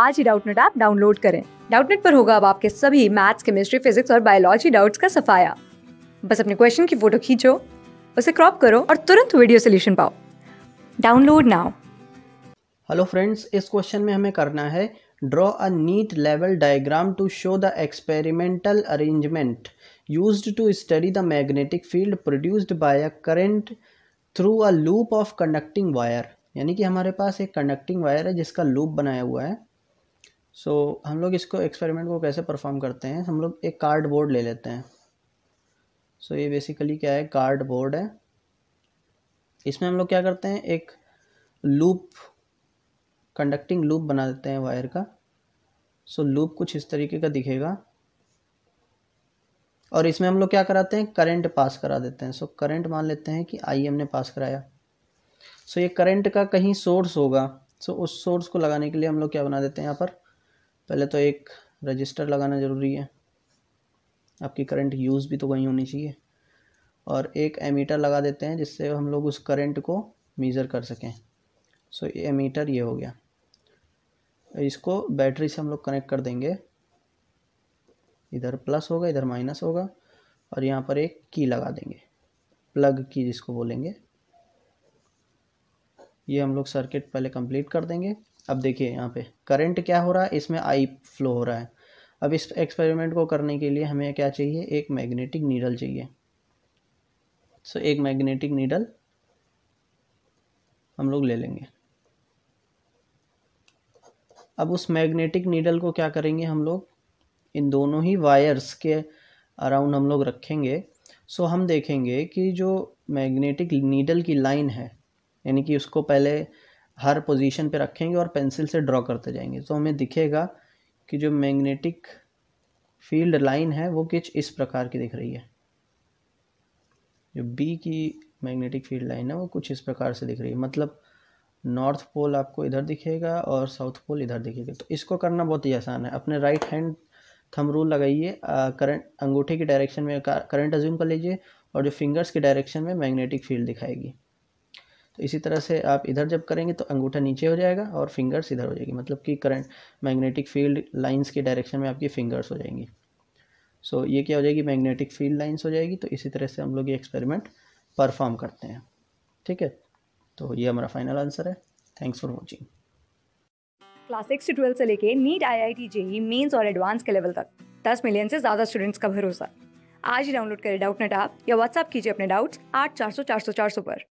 आज ही Doubtnut app download करें डाउटनेट पर होगा अब आपके सभी मैथ्स केमिस्ट्री फिजिक्स और बायोलॉजी डाउट्स का सफाया बस अपने क्वेश्चन की फोटो खींचो उसे क्रॉप करो और तुरंत वीडियो सोल्यूशन पाओ डाउनलोड नाउ हेलो फ्रेंड्स इस क्वेश्चन में हमें करना है ड्रॉ अ नीट लेवल diagram to show the experimental arrangement used to study the magnetic field produced by a current through a loop of conducting wire यानी कि हमारे पास एक कंडक्टिंग वायर है जिसका लूप बनाया हुआ है सो so, हम लोग इसको एक्सपेरिमेंट को कैसे परफॉर्म करते हैं हम लोग एक कार्ड बोर्ड ले लेते हैं सो so, ये बेसिकली क्या है कार्ड बोर्ड है इसमें हम लोग क्या करते हैं एक लूप कंडक्टिंग लूप बना देते हैं वायर का सो so, लूप कुछ इस तरीके का दिखेगा और इसमें हम लोग क्या कराते हैं करंट पास करा देते हैं सो so, करंट मान लेते हैं कि आई ने पास कराया सो so, ये करंट का कहीं सोर्स होगा सो so, उस सोर्स को लगाने के लिए हम लोग क्या बना देते हैं यहाँ पर पहले तो एक रजिस्टर लगाना ज़रूरी है आपकी करंट यूज़ भी तो वहीं होनी चाहिए और एक एमीटर लगा देते हैं जिससे हम लोग उस करंट को मीज़र कर सकें सो so, एमीटर ये हो गया इसको बैटरी से हम लोग कनेक्ट कर देंगे इधर प्लस होगा इधर माइनस होगा और यहाँ पर एक की लगा देंगे प्लग की जिसको बोलेंगे ये हम लोग सर्किट पहले कंप्लीट कर देंगे अब देखिए यहाँ पे करंट क्या हो रहा है इसमें आई फ्लो हो रहा है अब इस एक्सपेरिमेंट को करने के लिए हमें क्या चाहिए एक मैग्नेटिक नीडल चाहिए सो एक मैग्नेटिक नीडल हम लोग ले लेंगे अब उस मैग्नेटिक नीडल को क्या करेंगे हम लोग इन दोनों ही वायर्स के अराउंड हम लोग रखेंगे सो हम देखेंगे कि जो मैग्नेटिक नीडल की लाइन है यानी कि उसको पहले हर पोजीशन पे रखेंगे और पेंसिल से ड्रॉ करते जाएंगे तो हमें दिखेगा कि जो मैग्नेटिक फील्ड लाइन है वो किच इस प्रकार की दिख रही है जो बी की मैग्नेटिक फील्ड लाइन है वो कुछ इस प्रकार से दिख रही है मतलब नॉर्थ पोल आपको इधर दिखेगा और साउथ पोल इधर दिखेगा तो इसको करना बहुत ही आसान है अपने राइट हैंड थम रूल लगाइए करंट अंगूठे की डायरेक्शन में करंट अज्यूम कर लीजिए और जो फिंगर्स की डायरेक्शन में मैग्नेटिक फील्ड दिखाएगी तो इसी तरह से आप इधर जब करेंगे तो अंगूठा नीचे हो जाएगा और फिंगर्स इधर हो जाएगी मतलब कि करंट मैग्नेटिक फील्ड लाइंस के डायरेक्शन में आपकी फिंगर्स हो जाएंगी सो so, ये क्या हो जाएगी मैग्नेटिक फील्ड लाइंस हो जाएगी तो इसी तरह से हम लोग ये एक्सपेरिमेंट परफॉर्म करते हैं ठीक है तो ये हमारा फाइनल आंसर है thanks for watching class six से ट्वेल्थ से लेके NEET I I T J mains और एडवांस के लेवल तक दस मिलियन से ज़्यादा स्टूडेंट्स का भरोसा आज ही डाउनलोड करें डाउट नेट आप या व्हाट्सअप कीजिए अपने डाउट्स आठ चार सौ चार सौ चार सौ पर